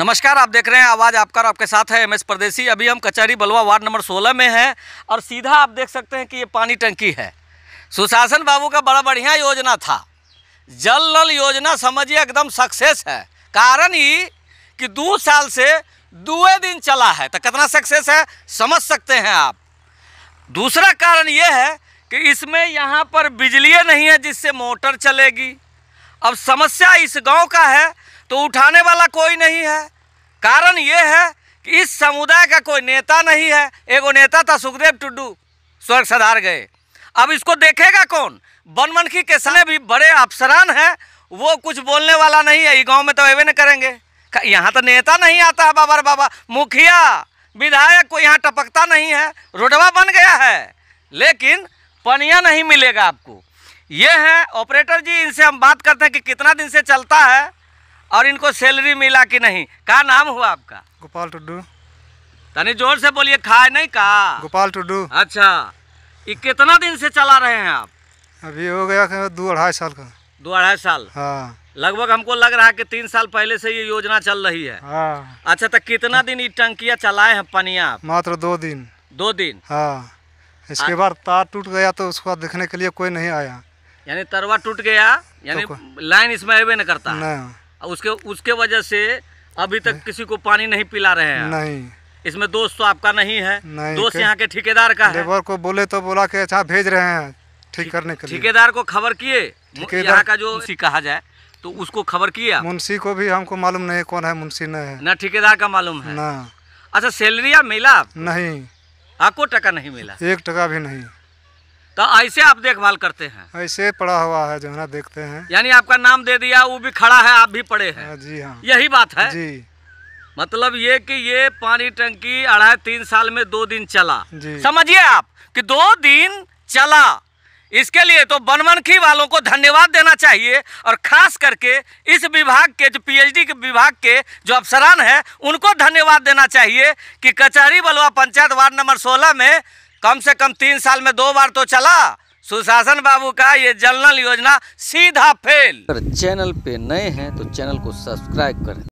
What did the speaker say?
नमस्कार आप देख रहे हैं आवाज़ आपका और आपके साथ है एम एस परदेसी अभी हम कचहरी बलवा वार्ड नंबर 16 में हैं और सीधा आप देख सकते हैं कि ये पानी टंकी है सुशासन बाबू का बड़ा बढ़िया योजना था जल नल योजना समझिए एकदम सक्सेस है कारण ही कि दो साल से दुए दिन चला है तो कितना सक्सेस है समझ सकते हैं आप दूसरा कारण ये है कि इसमें यहाँ पर बिजली नहीं है जिससे मोटर चलेगी अब समस्या इस गाँव का है तो उठाने वाला कोई नहीं है कारण ये है कि इस समुदाय का कोई नेता नहीं है एगो नेता था सुखदेव टुड्डू स्वर्ग सधार गए अब इसको देखेगा कौन बनमनखी के सने भी बड़े अफसरान हैं वो कुछ बोलने वाला नहीं है ये गांव में तो एवे नहीं करेंगे यहाँ तो नेता नहीं आता है बाबर बाबा मुखिया विधायक को यहाँ टपकता नहीं है रोडवा बन गया है लेकिन पनिया नहीं मिलेगा आपको ये है ऑपरेटर जी इनसे हम बात करते हैं कि कितना दिन से चलता है और इनको सैलरी मिला कि नहीं क्या नाम हुआ आपका गोपाल टुडू तनी जोर से बोलिए खाए नहीं का गोपाल टुडू अच्छा ये कितना दिन से चला रहे हैं आप अभी हो गया दो अढ़ाई साल का दो अढ़ाई साल हाँ लगभग हमको लग रहा है कि तीन साल पहले से ये योजना चल रही है हाँ। अच्छा तो कितना दिन ये टंकिया चलाए हैं पनिया मात्र दो दिन दो दिन हाँ इसके आ... बाद तार टूट गया तो उसको देखने के लिए कोई नहीं आया यानी तरवा टूट गया यानी तो लाइन इसमें अवे न करता नहीं। उसके उसके वजह से अभी तक किसी को पानी नहीं पिला रहे हैं नहीं इसमें दोस्त तो आपका नहीं है नहीं, दोस्त यहाँ के ठेकेदार का लेबर को बोले तो बोला कि अच्छा भेज रहे हैं ठीक करने के ठेकेदार को खबर किए यहाँ का जो कहा जाए तो उसको खबर किया मुंशी को भी हमको मालूम नहीं कौन है मुंशी नहीं है न ठेकेदार का मालूम है न अच्छा सैलरिया मिला नहीं आपको टका नहीं मिला एक टका भी नहीं तो ऐसे आप देखभाल करते हैं ऐसे पड़ा हुआ है जो है देखते हैं यानी आपका नाम दे दिया वो भी खड़ा है आप भी पड़े हैं हाँ, जी हाँ यही बात है जी मतलब ये कि ये पानी टंकी अढ़ाई तीन साल में दो दिन चला समझिए आप कि दो दिन चला इसके लिए तो बनमनखी वालों को धन्यवाद देना चाहिए और खास करके इस विभाग के जो पीएचडी के विभाग के जो अफसरान हैं उनको धन्यवाद देना चाहिए कि कचहरी बलवा पंचायत वार्ड नंबर 16 में कम से कम तीन साल में दो बार तो चला सुशासन बाबू का ये जल नल योजना सीधा फेल अगर चैनल पे नए हैं तो चैनल को सब्सक्राइब करें